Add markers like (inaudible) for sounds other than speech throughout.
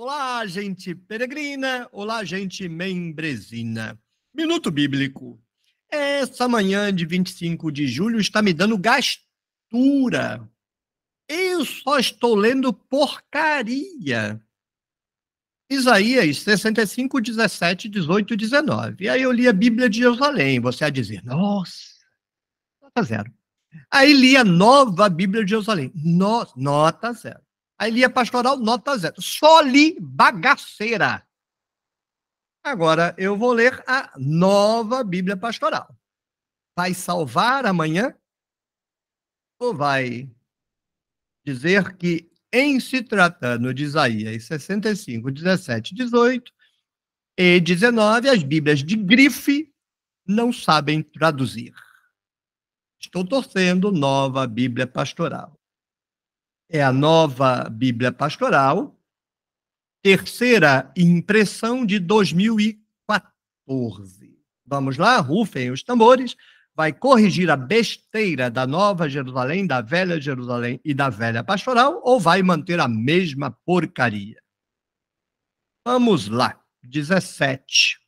Olá, gente peregrina, olá, gente membresina. Minuto Bíblico. Essa manhã de 25 de julho está me dando gastura. Eu só estou lendo porcaria. Isaías 65, 17, 18 e 19. aí eu li a Bíblia de Jerusalém. Você a dizer, nossa, nota zero. Aí li a nova Bíblia de Jerusalém. Nossa, nota zero. Aí lia pastoral, nota zero. Só li bagaceira. Agora eu vou ler a nova Bíblia Pastoral. Vai salvar amanhã? Ou vai dizer que, em se tratando de Isaías 65, 17, 18 e 19, as Bíblias de grife não sabem traduzir? Estou torcendo nova Bíblia Pastoral é a nova Bíblia Pastoral, terceira impressão de 2014. Vamos lá, rufem os tambores. Vai corrigir a besteira da Nova Jerusalém, da Velha Jerusalém e da Velha Pastoral, ou vai manter a mesma porcaria? Vamos lá, 17.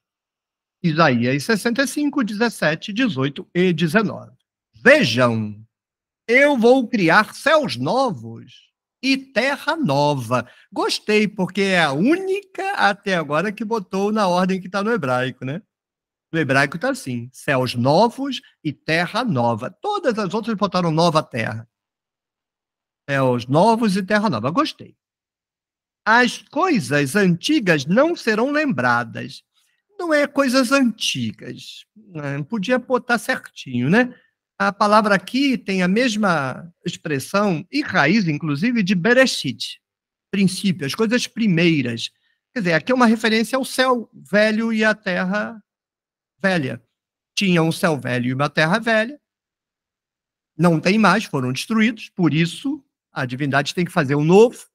Isaías 65, 17, 18 e 19. Vejam eu vou criar céus novos e terra nova. Gostei, porque é a única até agora que botou na ordem que está no hebraico, né? No hebraico está assim: céus novos e terra nova. Todas as outras botaram nova terra. Céus novos e terra nova. Gostei. As coisas antigas não serão lembradas. Não é coisas antigas. Podia botar certinho, né? A palavra aqui tem a mesma expressão e raiz, inclusive, de Bereshit, princípio, as coisas primeiras. Quer dizer, aqui é uma referência ao céu velho e à terra velha. Tinha um céu velho e uma terra velha, não tem mais, foram destruídos, por isso a divindade tem que fazer um novo,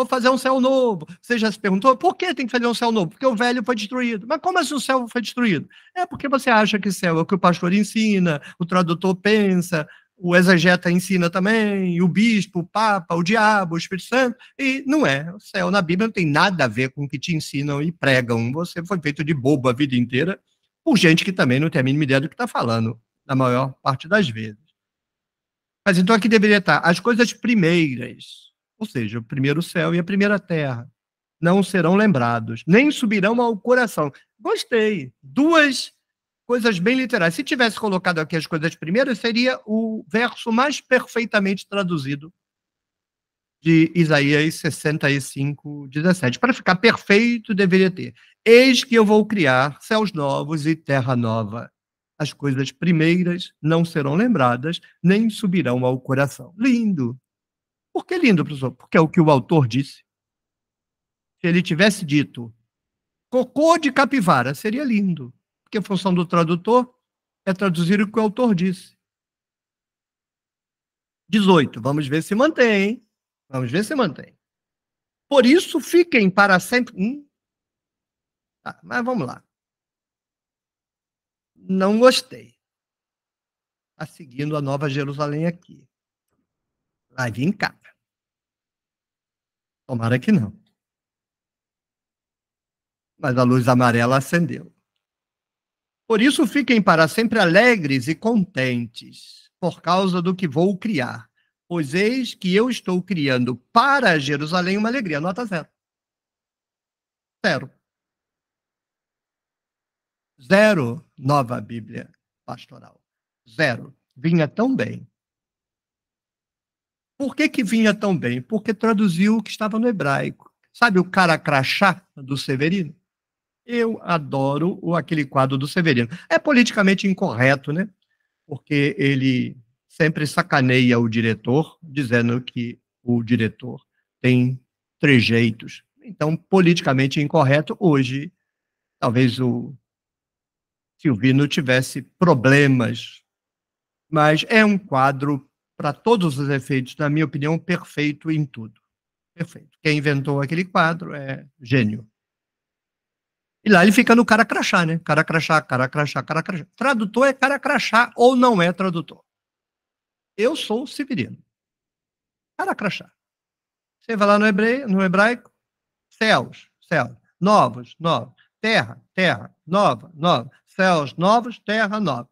vou fazer um céu novo. Você já se perguntou por que tem que fazer um céu novo? Porque o velho foi destruído. Mas como assim o céu foi destruído? É porque você acha que céu é o que o pastor ensina, o tradutor pensa, o exegeta ensina também, o bispo, o papa, o diabo, o Espírito Santo, e não é. O céu na Bíblia não tem nada a ver com o que te ensinam e pregam. Você foi feito de bobo a vida inteira por gente que também não tem a mínima ideia do que está falando, na maior parte das vezes. Mas então aqui deveria estar tá, as coisas primeiras ou seja, o primeiro céu e a primeira terra, não serão lembrados, nem subirão ao coração. Gostei. Duas coisas bem literais. Se tivesse colocado aqui as coisas primeiras, seria o verso mais perfeitamente traduzido de Isaías 65, 17. Para ficar perfeito, deveria ter: Eis que eu vou criar céus novos e terra nova. As coisas primeiras não serão lembradas, nem subirão ao coração. Lindo, por que lindo, professor? Porque é o que o autor disse. Se ele tivesse dito cocô de capivara, seria lindo. Porque a função do tradutor é traduzir o que o autor disse. 18. Vamos ver se mantém, hein? Vamos ver se mantém. Por isso, fiquem para sempre. Hum? Tá, mas vamos lá. Não gostei. Está seguindo a Nova Jerusalém aqui. Vai vir cá. Tomara que não. Mas a luz amarela acendeu. Por isso fiquem para sempre alegres e contentes, por causa do que vou criar. Pois eis que eu estou criando para Jerusalém uma alegria. Nota zero. Zero. Zero, nova Bíblia pastoral. Zero. Vinha tão bem por que, que vinha tão bem? Porque traduziu o que estava no hebraico. Sabe o cara crachá do Severino? Eu adoro aquele quadro do Severino. É politicamente incorreto, né? Porque ele sempre sacaneia o diretor, dizendo que o diretor tem trejeitos. Então, politicamente incorreto, hoje, talvez o Silvino tivesse problemas. Mas é um quadro para todos os efeitos, na minha opinião, perfeito em tudo. Perfeito. Quem inventou aquele quadro é gênio. E lá ele fica no cara crachá, né? Cara crachá, cara crachá, cara crachá. Tradutor é cara crachá ou não é tradutor. Eu sou Severino. Cara crachá. Você vai lá no no hebraico céus, céus. Novos, novos. Terra, terra. Nova, nova. Céus novos, terra nova.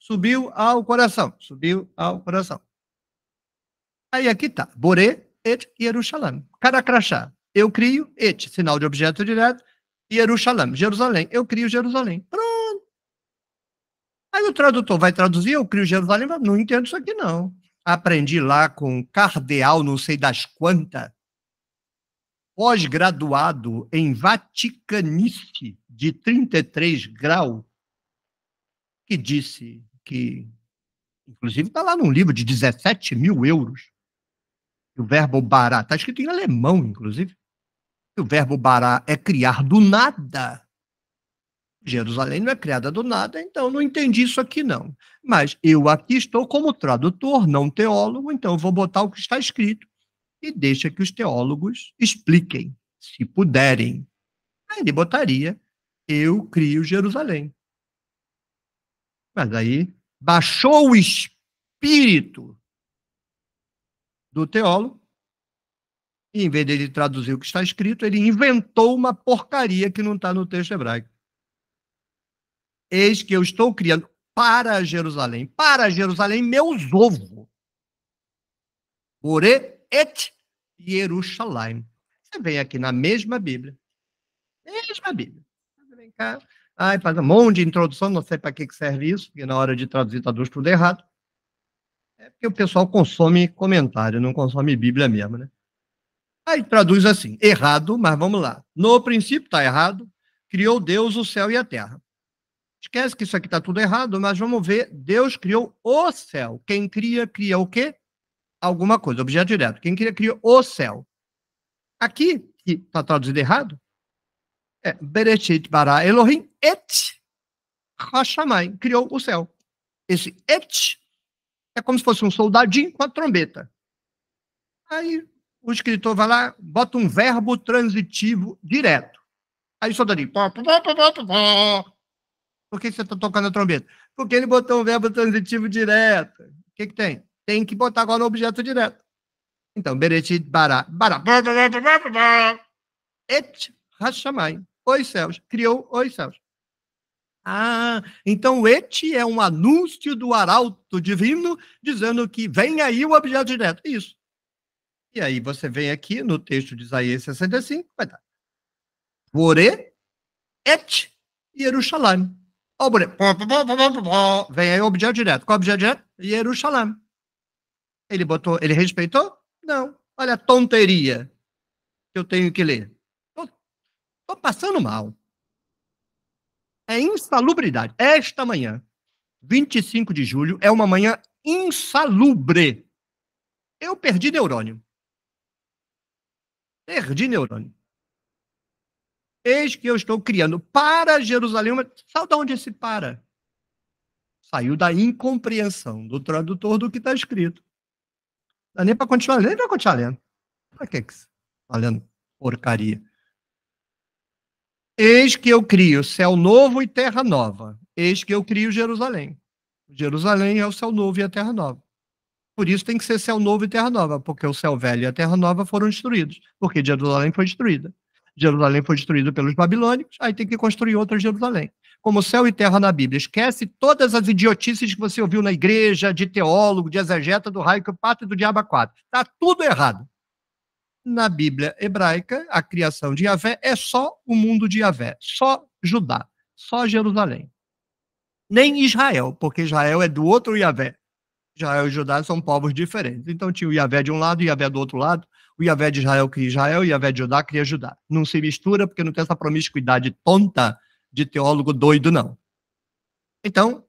Subiu ao coração, subiu ao coração. Aí aqui está, Boré et Yerushalam. Cada crachá, eu crio et, sinal de objeto direto, Yerushalam, Jerusalém, eu crio Jerusalém. Pronto. Aí o tradutor vai traduzir, eu crio Jerusalém, mas não entendo isso aqui não. Aprendi lá com cardeal, não sei das quantas, pós-graduado em Vaticanice de 33 graus, que disse que, inclusive está lá num livro de 17 mil euros, o verbo bará, está escrito em alemão, inclusive, o verbo bará é criar do nada. Jerusalém não é criada do nada, então não entendi isso aqui, não. Mas eu aqui estou como tradutor, não teólogo, então vou botar o que está escrito e deixa que os teólogos expliquem, se puderem. Aí ele botaria: Eu crio Jerusalém. Mas aí baixou o espírito do teólogo, e em vez dele traduzir o que está escrito, ele inventou uma porcaria que não está no texto hebraico. Eis que eu estou criando para Jerusalém, para Jerusalém, meus ovos. Ore et Jerusalém. Você vem aqui na mesma Bíblia. Mesma Bíblia. Você vem cá. Ai, faz um monte de introdução, não sei para que, que serve isso, porque na hora de traduzir traduz tá tudo errado. É porque o pessoal consome comentário, não consome Bíblia mesmo, né? Aí traduz assim, errado, mas vamos lá. No princípio está errado, criou Deus o céu e a terra. Esquece que isso aqui está tudo errado, mas vamos ver, Deus criou o céu. Quem cria, cria o quê? Alguma coisa, objeto direto. Quem cria, cria o céu. Aqui, que está traduzido errado, é Bereshit bara Elohim et Hashamay, criou o céu. Esse et é como se fosse um soldadinho com a trombeta. Aí o escritor vai lá, bota um verbo transitivo direto. Aí o soldadinho. Por que você está tocando a trombeta? Porque ele botou um verbo transitivo direto. O que, que tem? Tem que botar agora o objeto direto. Então, Bereti Bará. Bará. Et rachamai. Os céus. Criou os céus. Ah, então et é um anúncio do arauto divino dizendo que vem aí o objeto direto. Isso. E aí você vem aqui no texto de Isaías 65, vai dar. Vore et Yerushalayim. Vem aí o objeto direto. Qual objeto direto? Jerusalém. Ele botou, ele respeitou? Não. Olha a tonteria que eu tenho que ler. Estou tô passando mal é insalubridade. Esta manhã, 25 de julho, é uma manhã insalubre. Eu perdi neurônio. Perdi neurônio. Eis que eu estou criando para Jerusalém. mas Sabe de onde esse para? Saiu da incompreensão do tradutor do que está escrito. Não dá nem para continuar lendo, nem para continuar lendo. Para que, que está lendo porcaria? Eis que eu crio céu novo e terra nova. Eis que eu crio Jerusalém. Jerusalém é o céu novo e a terra nova. Por isso tem que ser céu novo e terra nova, porque o céu velho e a terra nova foram destruídos, porque Jerusalém foi destruída. Jerusalém foi destruída pelos babilônicos, aí tem que construir outra Jerusalém. Como céu e terra na Bíblia. Esquece todas as idiotices que você ouviu na igreja, de teólogo, de exegeta, do raio que o pato e do diabo a quatro. Está tudo errado na Bíblia hebraica, a criação de Yahvé é só o mundo de Yahvé, só Judá, só Jerusalém. Nem Israel, porque Israel é do outro Yahvé. Israel e Judá são povos diferentes. Então tinha o Yahvé de um lado e o Yahvé do outro lado. O Yahvé de Israel cria Israel e o Yahvé de Judá cria Judá. Não se mistura porque não tem essa promiscuidade tonta de teólogo doido, não. Então,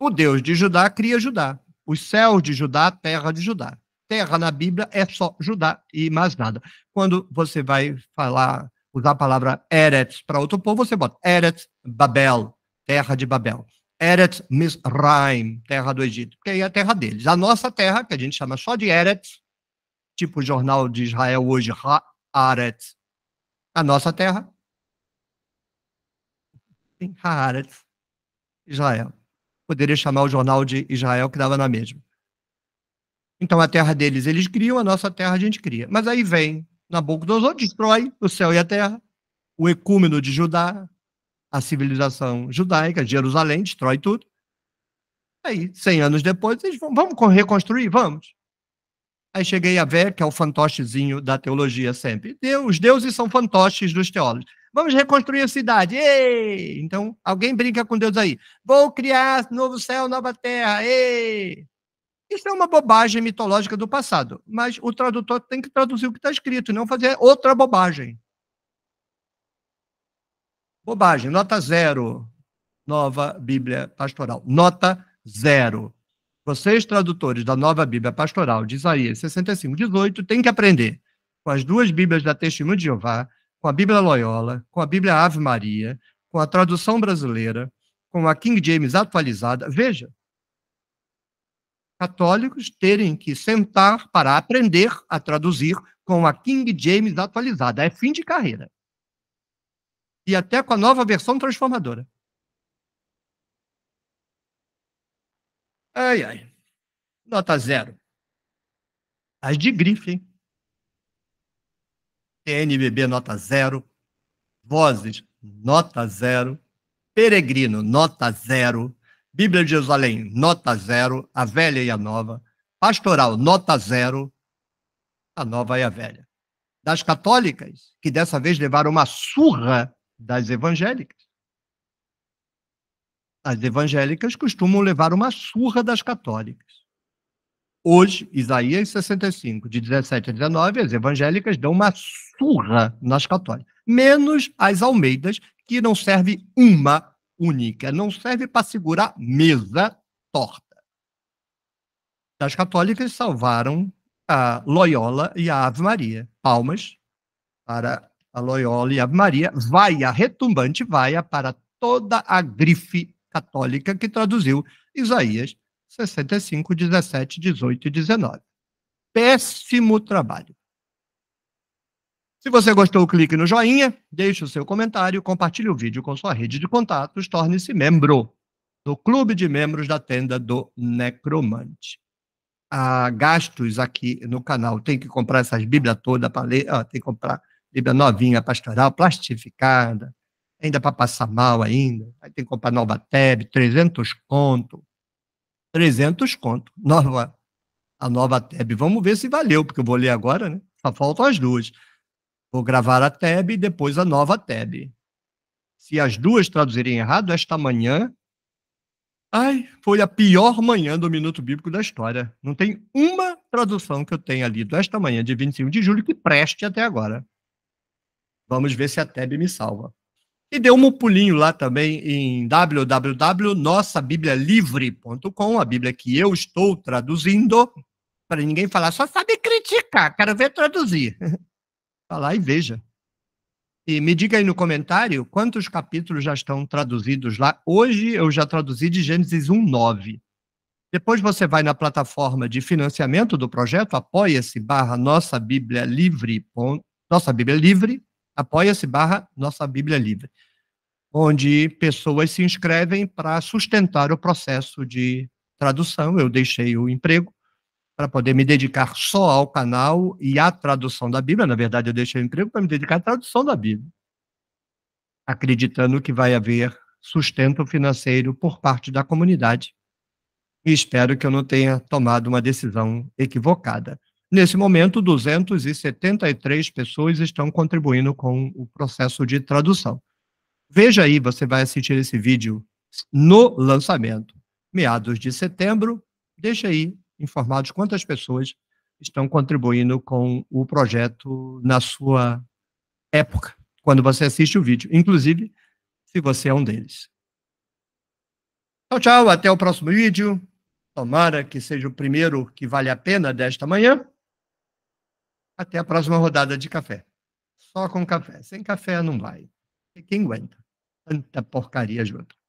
o Deus de Judá cria Judá. Os céus de Judá, a terra de Judá terra na Bíblia é só Judá e mais nada. Quando você vai falar, usar a palavra Eretz para outro povo, você bota Eretz Babel, terra de Babel. Eretz Misraim, terra do Egito, que aí é a terra deles. A nossa terra, que a gente chama só de Eretz, tipo o jornal de Israel hoje, Haaretz. A nossa terra tem Haaretz, Israel. Poderia chamar o jornal de Israel, que dava na mesma. Então a terra deles eles criam, a nossa terra a gente cria. Mas aí vem Nabucodonosor, destrói o céu e a terra, o ecúmeno de Judá, a civilização judaica, Jerusalém, destrói tudo. Aí, 100 anos depois, eles vão, vamos reconstruir? Vamos. Aí cheguei a ver, que é o fantochezinho da teologia sempre. Deus, os deuses são fantoches dos teólogos. Vamos reconstruir a cidade. Ei! Então, alguém brinca com Deus aí. Vou criar novo céu, nova terra. Ei! Isso é uma bobagem mitológica do passado, mas o tradutor tem que traduzir o que está escrito, não fazer outra bobagem. Bobagem, nota zero, Nova Bíblia Pastoral. Nota zero. Vocês, tradutores da Nova Bíblia Pastoral de Isaías 65, 18, têm que aprender com as duas Bíblias da Testemunho de Jeová, com a Bíblia Loyola, com a Bíblia Ave Maria, com a tradução brasileira, com a King James atualizada. Veja, católicos terem que sentar para aprender a traduzir com a King James atualizada. É fim de carreira. E até com a nova versão transformadora. Ai, ai. Nota zero. As de grife, hein? TNBB, nota zero. Vozes, nota zero. Peregrino, nota zero. Bíblia de Jerusalém, nota zero, a velha e a nova. Pastoral, nota zero, a nova e a velha. Das católicas, que dessa vez levaram uma surra das evangélicas. As evangélicas costumam levar uma surra das católicas. Hoje, Isaías 65, de 17 a 19, as evangélicas dão uma surra nas católicas, menos as Almeidas, que não serve uma única, não serve para segurar mesa torta. As católicas salvaram a Loyola e a Ave Maria. Palmas para a Loyola e a Ave Maria. Vaia, retumbante vaia para toda a grife católica que traduziu Isaías 65, 17, 18 e 19. Péssimo trabalho. Se você gostou, clique no joinha, deixe o seu comentário, compartilhe o vídeo com sua rede de contatos, torne-se membro do clube de membros da tenda do Necromante. Há gastos aqui no canal. Tem que comprar essas Bíblias toda para ler, ah, tem que comprar Bíblia novinha, pastoral, plastificada, ainda para passar mal ainda. Aí tem que comprar Nova Teb, 300 conto. 300 conto. Nova, a Nova Teb. Vamos ver se valeu, porque eu vou ler agora, né? Só faltam as duas. Vou gravar a tab e depois a nova tab. Se as duas traduzirem errado, esta manhã. Ai, foi a pior manhã do Minuto Bíblico da história. Não tem uma tradução que eu tenha lido esta manhã de 25 de julho que preste até agora. Vamos ver se a tab me salva. E deu um pulinho lá também em www.nossabiblialivre.com, a Bíblia que eu estou traduzindo, para ninguém falar, só sabe criticar, quero ver traduzir. (laughs) Vá lá e veja. E me diga aí no comentário quantos capítulos já estão traduzidos lá. Hoje eu já traduzi de Gênesis 1, 9. Depois você vai na plataforma de financiamento do projeto, apoia-se barra Nossa Bíblia Livre, Nossa Bíblia Livre, apoia-se barra Nossa Bíblia Livre, onde pessoas se inscrevem para sustentar o processo de tradução. Eu deixei o emprego para poder me dedicar só ao canal e à tradução da Bíblia. Na verdade, eu deixei o emprego para me dedicar à tradução da Bíblia, acreditando que vai haver sustento financeiro por parte da comunidade. E espero que eu não tenha tomado uma decisão equivocada. Nesse momento, 273 pessoas estão contribuindo com o processo de tradução. Veja aí, você vai assistir esse vídeo no lançamento, meados de setembro. Deixa aí informados quantas pessoas estão contribuindo com o projeto na sua época, quando você assiste o vídeo, inclusive se você é um deles. Tchau, então, tchau, até o próximo vídeo. Tomara que seja o primeiro que vale a pena desta manhã. Até a próxima rodada de café. Só com café. Sem café não vai. E quem aguenta? Tanta porcaria junto.